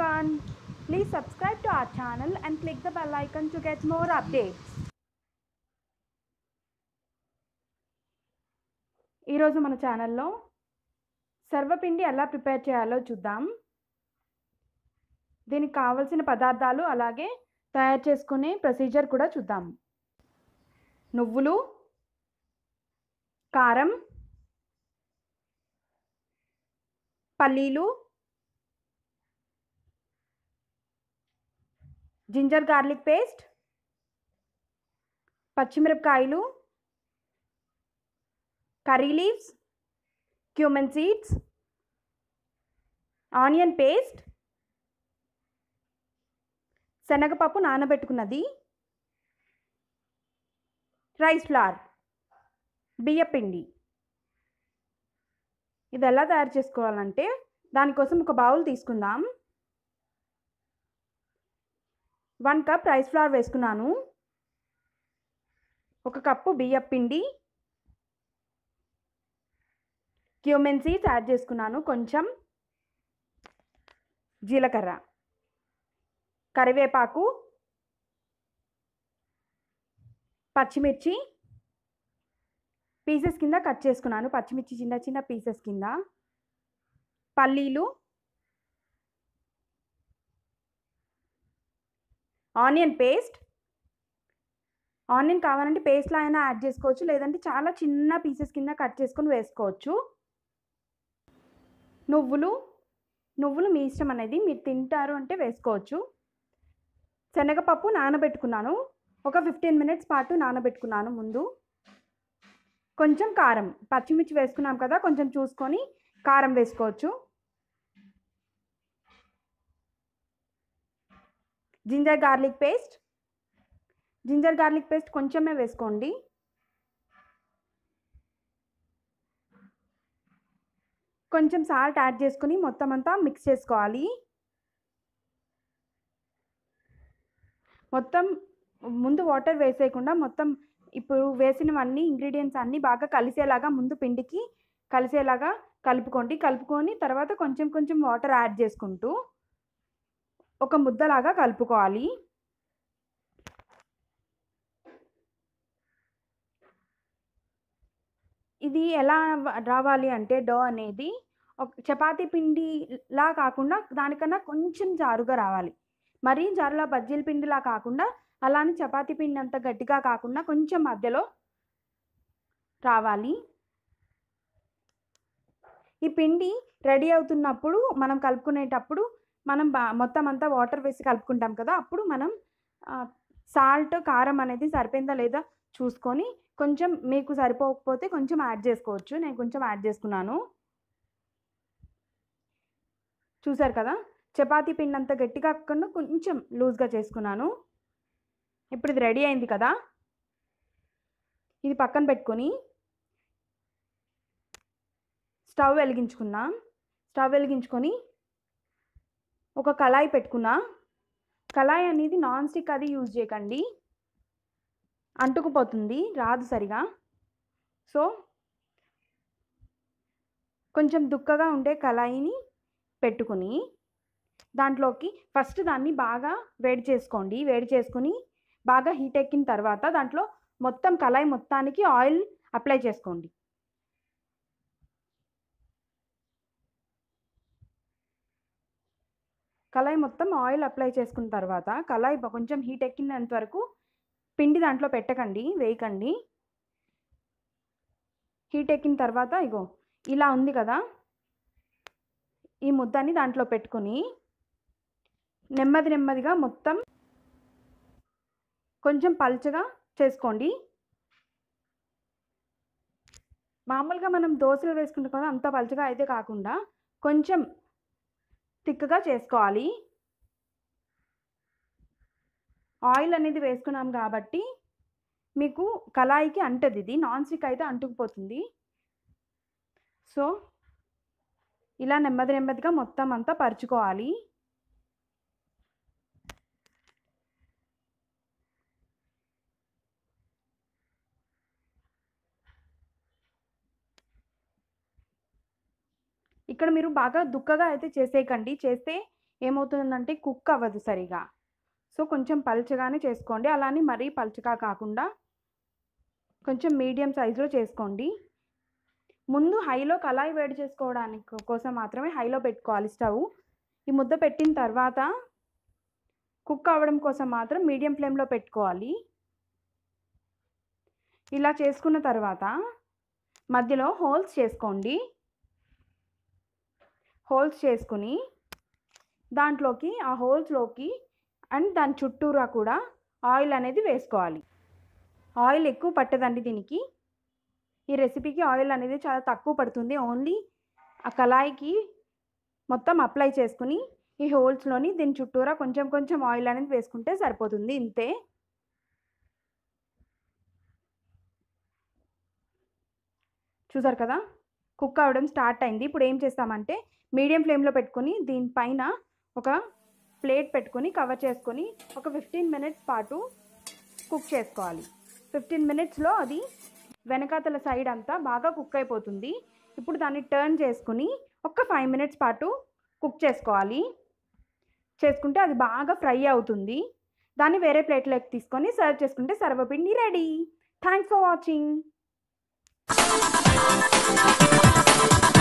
everyone. Please subscribe to our channel and click the bell icon to get more updates. ఈరోజు మన ఛానల్లో సర్వపిండి ఎలా prepare చేయాలో చూద్దాం దీనికి కావలసిన పదార్థాలు అలాగే తయారు చేసుకునే ప్రొసీజర్ కూడా చూద్దాం నువ్వులు కారం పల్లీలు జింజర్ గార్లిక్ పేస్ట్ పచ్చిమిరపకాయలు curry leaves cumin seeds onion paste శనగపప్పు నానబెట్టుకున్నది రైస్ ఫ్లార్ బియ్యపిండి ఇది ఎలా తయారు చేసుకోవాలంటే దానికోసం ఒక బౌల్ తీసుకుందాం వన్ కప్ రైస్ ఫ్లవర్ వేసుకున్నాను ఒక కప్పు బియ్యం పిండి క్యూమెన్ సీడ్స్ యాడ్ చేసుకున్నాను కొంచెం జీలకర్ర కరివేపాకు పచ్చిమిర్చి పీసెస్ కింద కట్ చేసుకున్నాను పచ్చిమిర్చి చిన్న చిన్న పీసెస్ కింద పల్లీలు ఆనియన్ పేస్ట్ ఆనియన్ కావాలంటే పేస్ట్లో అయినా యాడ్ చేసుకోవచ్చు లేదంటే చాలా చిన్న పీసెస్ కింద కట్ చేసుకొని వేసుకోవచ్చు నువ్వులు నువ్వులు మీ ఇష్టం అనేది మీరు తింటారు అంటే వేసుకోవచ్చు శనగపప్పు నానబెట్టుకున్నాను ఒక ఫిఫ్టీన్ మినిట్స్ పాటు నానబెట్టుకున్నాను ముందు కొంచెం కారం పచ్చిమిర్చి వేసుకున్నాం కదా కొంచెం చూసుకొని కారం వేసుకోవచ్చు ginger garlic paste ginger garlic paste కొంచెమే వేసుకోండి కొంచెం సాల్ట్ యాడ్ చేసుకుని మొత్తం అంతా మిక్స్ చేసుకోవాలి మొత్తం ముందు వాటర్ వేసేయకుండా మొత్తం ఇప్పుడు వేసినవన్నీ ఇంగ్రీడియంట్స్ అన్నీ బాగా కలిసేలాగా ముందు పిండికి కలిసేలాగా కలుపుకోండి కలుపుకొని తర్వాత కొంచెం కొంచెం వాటర్ యాడ్ చేసుకుంటూ ఒక ముద్దలాగా కలుపుకోవాలి ఇది ఎలా రావాలి అంటే డో అనేది ఒక చపాతి పిండిలా కాకుండా దానికన్నా కొంచెం జారుగా రావాలి మరీ జారులా బజ్జీల పిండిలా కాకుండా అలానే చపాతి పిండి అంత గట్టిగా కాకుండా కొంచెం మధ్యలో రావాలి ఈ పిండి రెడీ అవుతున్నప్పుడు మనం కలుపుకునేటప్పుడు మనం బా మొత్తం అంతా వాటర్ వేసి కలుపుకుంటాం కదా అప్పుడు మనం సాల్ట్ కారం అనేది సరిపోయిందా లేదా చూసుకొని కొంచెం మీకు సరిపోకపోతే కొంచెం యాడ్ చేసుకోవచ్చు నేను కొంచెం యాడ్ చేసుకున్నాను చూసారు కదా చపాతీ పిండి అంత గట్టిగా కాకుండా కొంచెం లూజ్గా చేసుకున్నాను ఇప్పుడు ఇది రెడీ అయింది కదా ఇది పక్కన పెట్టుకొని స్టవ్ వెలిగించుకుందాం స్టవ్ వెలిగించుకొని ఒక కళాయి పెట్టుకున్నా కళాయి అనేది నాన్ స్టిక్ అది యూజ్ చేయకండి అంటుకుపోతుంది రాదు సరిగా సో కొంచెం దుక్కగా ఉండే కళాయిని పెట్టుకుని దాంట్లోకి ఫస్ట్ దాన్ని బాగా వేడి చేసుకోండి వేడి చేసుకుని బాగా హీట్ ఎక్కిన తర్వాత దాంట్లో మొత్తం కళాయి మొత్తానికి ఆయిల్ అప్లై చేసుకోండి కళాయి మొత్తం ఆయిల్ అప్లై చేసుకున్న తర్వాత కళాయి కొంచెం హీట్ ఎక్కినంత వరకు పిండి దాంట్లో పెట్టకండి వేయకండి హీట్ ఎక్కిన తర్వాత ఇగో ఇలా ఉంది కదా ఈ ముద్దని దాంట్లో పెట్టుకుని నెమ్మది నెమ్మదిగా మొత్తం కొంచెం పల్చగా చేసుకోండి మామూలుగా మనం దోశలు వేసుకుంటాం కదా అంత పలుచగా అయితే కాకుండా కొంచెం థిక్గా చేసుకోవాలి ఆయిల్ అనేది వేసుకున్నాం కాబట్టి మీకు కళాయికి అంటది ఇది నాన్ స్టిక్ అయితే అంటుకుపోతుంది సో ఇలా నెమ్మది నెమ్మదిగా మొత్తం అంతా పరుచుకోవాలి ఇక్కడ మీరు బాగా దుక్కగా అయితే చేసేయకండి చేస్తే ఏమవుతుందంటే కుక్ అవ్వదు సరిగా సో కొంచెం పల్చగానే చేసుకోండి అలానే మరీ పల్చగా కాకుండా కొంచెం మీడియం సైజులో చేసుకోండి ముందు హైలో కళాయి వేడి చేసుకోవడానికి కోసం మాత్రమే హైలో పెట్టుకోవాలి స్టవ్ ఈ ముద్ద పెట్టిన తర్వాత కుక్ అవ్వడం కోసం మాత్రం మీడియం ఫ్లేమ్లో పెట్టుకోవాలి ఇలా చేసుకున్న తర్వాత మధ్యలో హోల్స్ చేసుకోండి హోల్స్ చేసుకుని దాంట్లోకి ఆ హోల్స్లోకి అండ్ దాని చుట్టూరా కూడా ఆయిల్ అనేది వేసుకోవాలి ఆయిల్ ఎక్కువ పట్టదండి దీనికి ఈ రెసిపీకి ఆయిల్ అనేది చాలా తక్కువ పడుతుంది ఓన్లీ ఆ కళాయికి మొత్తం అప్లై చేసుకుని ఈ హోల్స్లోని దీని చుట్టూరా కొంచెం కొంచెం ఆయిల్ అనేది వేసుకుంటే సరిపోతుంది ఇంతే చూసారు కదా కుక్ అవ్వడం స్టార్ట్ అయింది ఇప్పుడు ఏం చేస్తామంటే మీడియం ఫ్లేమ్లో పెట్టుకుని దీనిపైన ఒక ప్లేట్ పెట్టుకుని కవర్ చేసుకొని ఒక ఫిఫ్టీన్ మినిట్స్ పాటు కుక్ చేసుకోవాలి ఫిఫ్టీన్ మినిట్స్లో అది వెనకాతల సైడ్ అంతా బాగా కుక్ అయిపోతుంది ఇప్పుడు దాన్ని టర్న్ చేసుకుని ఒక ఫైవ్ మినిట్స్ పాటు కుక్ చేసుకోవాలి చేసుకుంటే అది బాగా ఫ్రై అవుతుంది దాన్ని వేరే ప్లేట్లోకి తీసుకొని సర్వ్ చేసుకుంటే sarvapindi ready thanks for watching